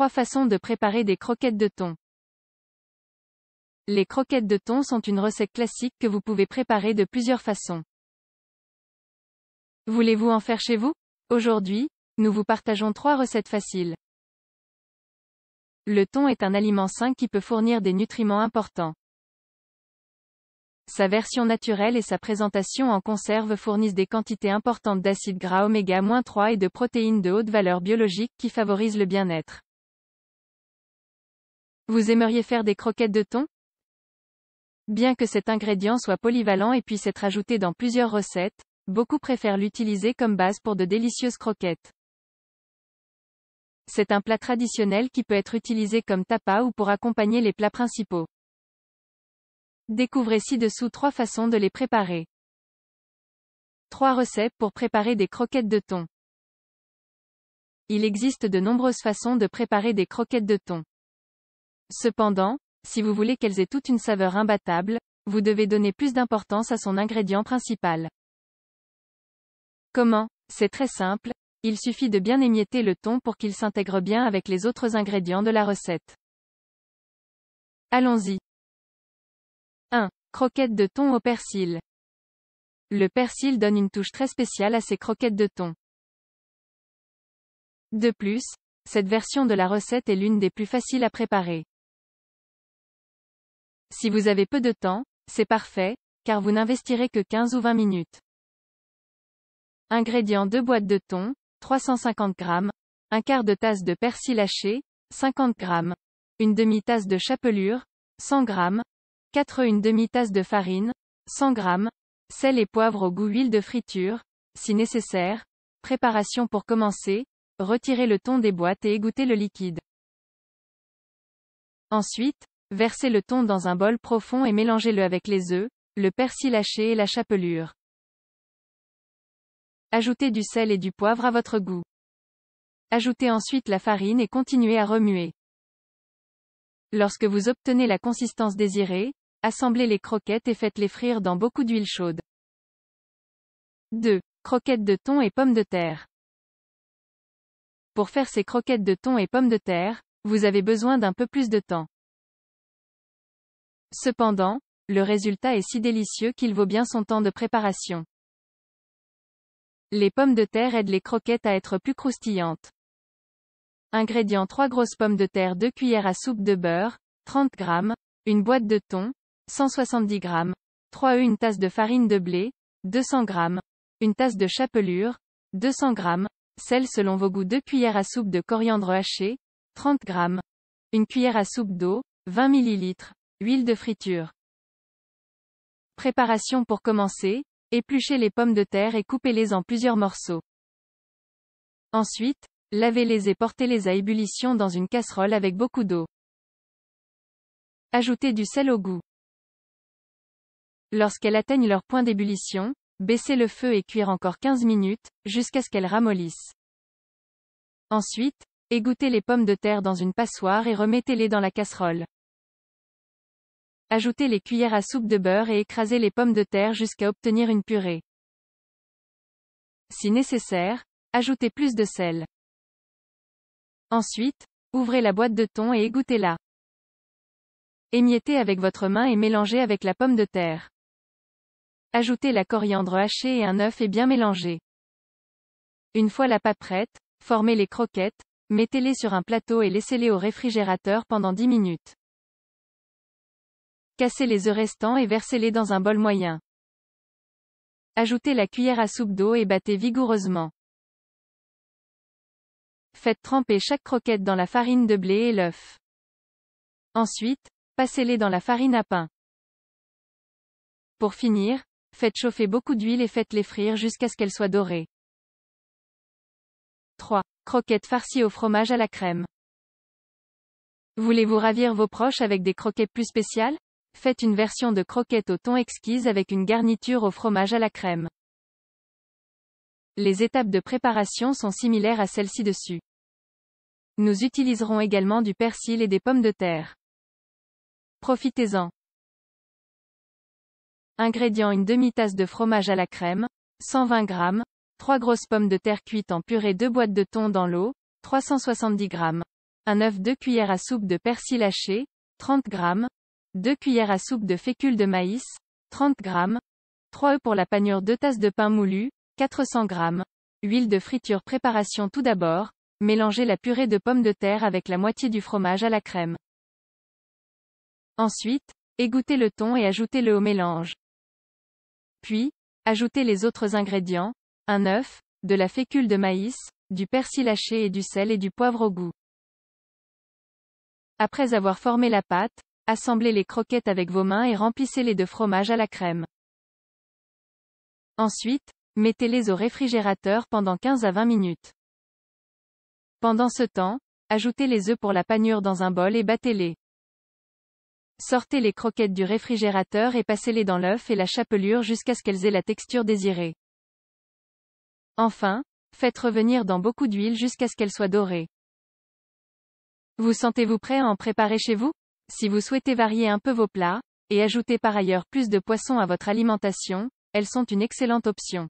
3 façons de préparer des croquettes de thon. Les croquettes de thon sont une recette classique que vous pouvez préparer de plusieurs façons. Voulez-vous en faire chez vous Aujourd'hui, nous vous partageons trois recettes faciles. Le thon est un aliment sain qui peut fournir des nutriments importants. Sa version naturelle et sa présentation en conserve fournissent des quantités importantes d'acides gras oméga-3 et de protéines de haute valeur biologique qui favorisent le bien-être. Vous aimeriez faire des croquettes de thon Bien que cet ingrédient soit polyvalent et puisse être ajouté dans plusieurs recettes, beaucoup préfèrent l'utiliser comme base pour de délicieuses croquettes. C'est un plat traditionnel qui peut être utilisé comme tapa ou pour accompagner les plats principaux. Découvrez ci-dessous trois façons de les préparer. Trois recettes pour préparer des croquettes de thon. Il existe de nombreuses façons de préparer des croquettes de thon. Cependant, si vous voulez qu'elles aient toute une saveur imbattable, vous devez donner plus d'importance à son ingrédient principal. Comment C'est très simple, il suffit de bien émietter le thon pour qu'il s'intègre bien avec les autres ingrédients de la recette. Allons-y. 1. Croquettes de thon au persil. Le persil donne une touche très spéciale à ces croquettes de thon. De plus, cette version de la recette est l'une des plus faciles à préparer. Si vous avez peu de temps, c'est parfait, car vous n'investirez que 15 ou 20 minutes. Ingrédients 2 boîtes de thon, 350 g, 1 quart de tasse de persil haché, 50 g, une demi-tasse de chapelure, 100 g, 4 une demi-tasse de farine, 100 g, sel et poivre au goût huile de friture, si nécessaire. Préparation pour commencer, retirez le thon des boîtes et égouttez le liquide. Ensuite, Versez le thon dans un bol profond et mélangez-le avec les œufs, le persil haché et la chapelure. Ajoutez du sel et du poivre à votre goût. Ajoutez ensuite la farine et continuez à remuer. Lorsque vous obtenez la consistance désirée, assemblez les croquettes et faites-les frire dans beaucoup d'huile chaude. 2. Croquettes de thon et pommes de terre. Pour faire ces croquettes de thon et pommes de terre, vous avez besoin d'un peu plus de temps. Cependant, le résultat est si délicieux qu'il vaut bien son temps de préparation. Les pommes de terre aident les croquettes à être plus croustillantes. Ingrédients 3 grosses pommes de terre 2 cuillères à soupe de beurre, 30 g, une boîte de thon, 170 g, 3 œufs une tasse de farine de blé, 200 g, une tasse de chapelure, 200 g, sel selon vos goûts 2 cuillères à soupe de coriandre hachée 30 g, une cuillère à soupe d'eau, 20 ml, Huile de friture. Préparation pour commencer, épluchez les pommes de terre et coupez-les en plusieurs morceaux. Ensuite, lavez-les et portez-les à ébullition dans une casserole avec beaucoup d'eau. Ajoutez du sel au goût. Lorsqu'elles atteignent leur point d'ébullition, baissez le feu et cuire encore 15 minutes, jusqu'à ce qu'elles ramollissent. Ensuite, égouttez les pommes de terre dans une passoire et remettez-les dans la casserole. Ajoutez les cuillères à soupe de beurre et écrasez les pommes de terre jusqu'à obtenir une purée. Si nécessaire, ajoutez plus de sel. Ensuite, ouvrez la boîte de thon et égouttez-la. Émiettez avec votre main et mélangez avec la pomme de terre. Ajoutez la coriandre hachée et un œuf et bien mélangez. Une fois la pâte prête, formez les croquettes, mettez-les sur un plateau et laissez-les au réfrigérateur pendant 10 minutes. Cassez les œufs restants et versez-les dans un bol moyen. Ajoutez la cuillère à soupe d'eau et battez vigoureusement. Faites tremper chaque croquette dans la farine de blé et l'œuf. Ensuite, passez-les dans la farine à pain. Pour finir, faites chauffer beaucoup d'huile et faites-les frire jusqu'à ce qu'elles soient dorées. 3. Croquettes farcies au fromage à la crème. Voulez-vous ravir vos proches avec des croquettes plus spéciales faites une version de croquettes au thon exquise avec une garniture au fromage à la crème. Les étapes de préparation sont similaires à celles-ci dessus. Nous utiliserons également du persil et des pommes de terre. Profitez-en. Ingrédients une demi-tasse de fromage à la crème, 120 g, 3 grosses pommes de terre cuites en purée Deux boîtes de thon dans l'eau, 370 g, un œuf 2 cuillères à soupe de persil haché, 30 g, 2 cuillères à soupe de fécule de maïs, 30 g, 3 œufs pour la panure 2 tasses de pain moulu, 400 g, huile de friture préparation tout d'abord, mélangez la purée de pommes de terre avec la moitié du fromage à la crème. Ensuite, égouttez le thon et ajoutez-le au mélange. Puis, ajoutez les autres ingrédients, un œuf, de la fécule de maïs, du persil haché et du sel et du poivre au goût. Après avoir formé la pâte, Assemblez les croquettes avec vos mains et remplissez-les de fromage à la crème. Ensuite, mettez-les au réfrigérateur pendant 15 à 20 minutes. Pendant ce temps, ajoutez les œufs pour la panure dans un bol et battez-les. Sortez les croquettes du réfrigérateur et passez-les dans l'œuf et la chapelure jusqu'à ce qu'elles aient la texture désirée. Enfin, faites revenir dans beaucoup d'huile jusqu'à ce qu'elles soient dorées. Vous sentez-vous prêt à en préparer chez vous si vous souhaitez varier un peu vos plats, et ajouter par ailleurs plus de poissons à votre alimentation, elles sont une excellente option.